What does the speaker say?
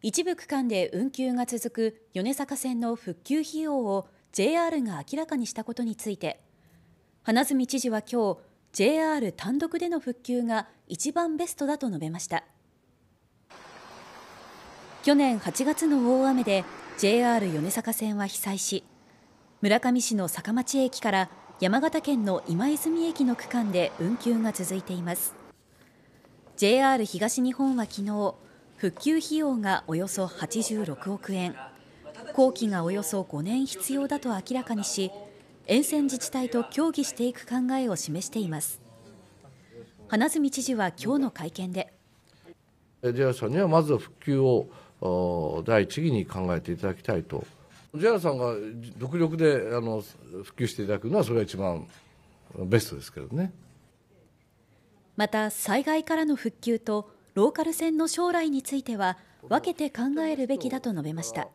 一部区間で運休が続く米坂線の復旧費用を JR が明らかにしたことについて花角知事は今日 JR 単独での復旧が一番ベストだと述べました去年8月の大雨で JR 米坂線は被災し村上市の坂町駅から山形県の今泉駅の区間で運休が続いています JR 東日本は昨日復旧費用がおよそ86億円工期がおよそ5年必要だと明らかにし沿線自治体と協議していく考えを示しています花角知事は今日の会見で JR さんにはまず復旧を第一義に考えていただきたいと JR さんが独力であの復旧していただくのはそれが一番ベストですけどねまた災害からの復旧とローカル線の将来については分けて考えるべきだと述べました。